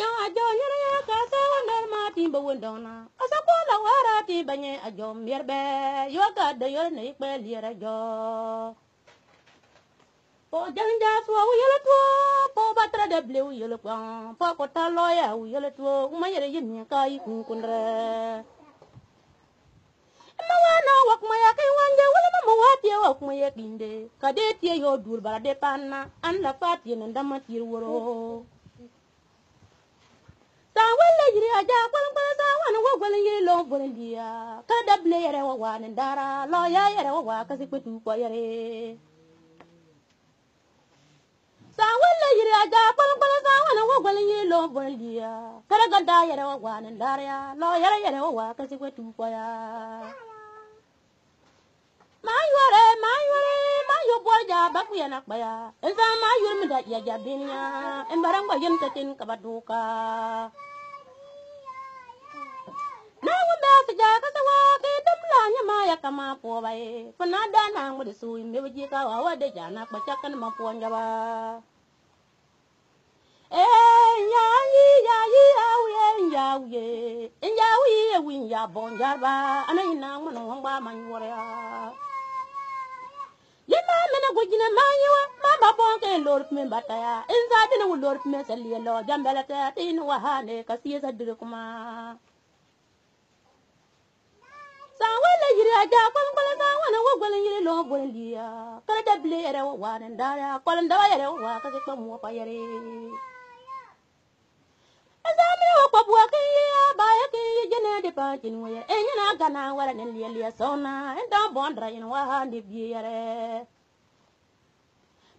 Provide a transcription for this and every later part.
yan ajo nyana ya ka sa wara ti banye ajo mierbe yo ka de po janja so wu po batra de po ko ya wu yele to u ma yere yin ka yi kun kunre ma tie yo dur bara de panna an la fatie nan da ma tir woro kan wala yiri aja kwalan kwalan sa wani wa gwalan yi lon burin diya ka dable yare wa dara lo ya yare wa wa kasi kwetu kwa yare sa yiri aja kwalan kwalan sa wani wa gwalan yi lon kada ganda yare wa wani dara ya lo yare yare wa wa kasi kwetu kwa ya mayore mayore mayo boja baku yana kpaya in za mayore mi da iya jabiniya in barangwa yim tatin kabaduka. jakasa wake tamla nyama ka wa wa de ja na mbeji cha kan ma po nya ba eh nyayi yayi awe nyawe wi nya bon ja ba anai na no ngwa re ya yema mena gujina manyiwa mama lo lord me bataya inza dinu lord me salielo jambelete tinu wahane kasiye kuma. san wala yiriya ja kwalin kwalin san wani wo gwalin yiri lo gwalin liya kala da bile yɛrɛ wo wa nin dara kwalin daba yɛrɛ wo wa kasi kpɛ mɔ pa yɛrɛ. Ezami wo kpɔ buwa kin yi a ba ye kin yi jɛnɛ de pa jini wo yɛrɛ e nyina gana wala ni liya liya sɔn na n dan bɔn dara yin wa ni bi yɛrɛ.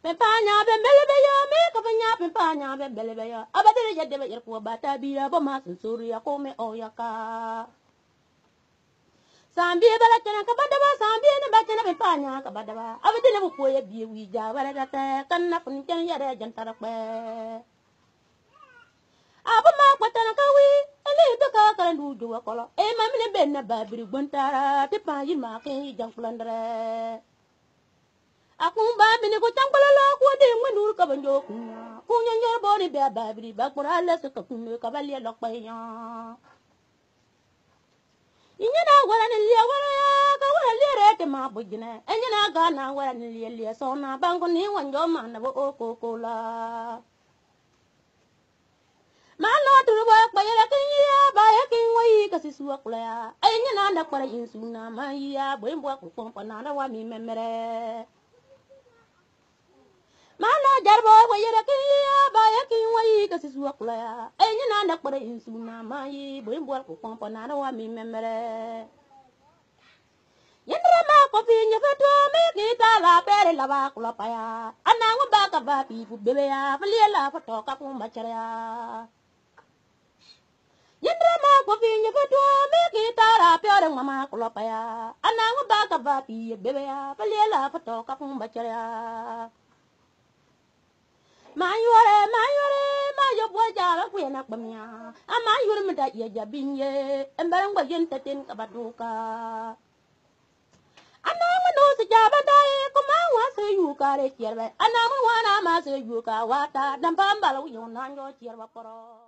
Pimpanya bembele beya me kafanya pimpanya bembele beya abadere yadde be yɛrɛ ko ba ta biya bɔ ma sunsori ya ko me o ya ka sambie bala kene ka sambie ne bakene be panya ka badaba abedene bu koye biye wi ja wala data kanna fun ken yare jantara kwe abu ma kwatana ka wi ele to ka karan du du kolo e mamine be na babiri gbontara ti pa yi ma ken jan kulandre akun ba mini ko tan kololo ko de ngwendur ka banjo kun kun nyer boni be babiri bakura lesu ka kun ka balle lokpe yan ma bujine enye na ga na wara ni lie lie so na bango ni wanjo ma na bo okokola ma no turu bo pa yele kin ya ba ye kin wai ka si suwa kula ya enye na na kwara yin su na ma ya bo imbo ko pon pon na na wa mi memere mana jarbo ko yere kin ya ba ya kin wai ka si suwa kula ya enye na na kwara yin su na ma yi bo imbo ko pon pon na na wa mi memere la ba kula pa ya ana wa ba ka ba bi bu be ya fali la fa to ka ku ya. ma cha ya yendra ma ko fi ni fa to me ki tara pe ma mama kula pa ya ana wa ba ka ba pi be ya fali la fa to ka ku ya. ma cha ya mayore ma yo bo jara ku yana kwamya ama yure mi da iya jabinye embere ngwa yen taten ka ka bare chierbe anama wana maso yuka wata dambamba lo yon nango chierba poro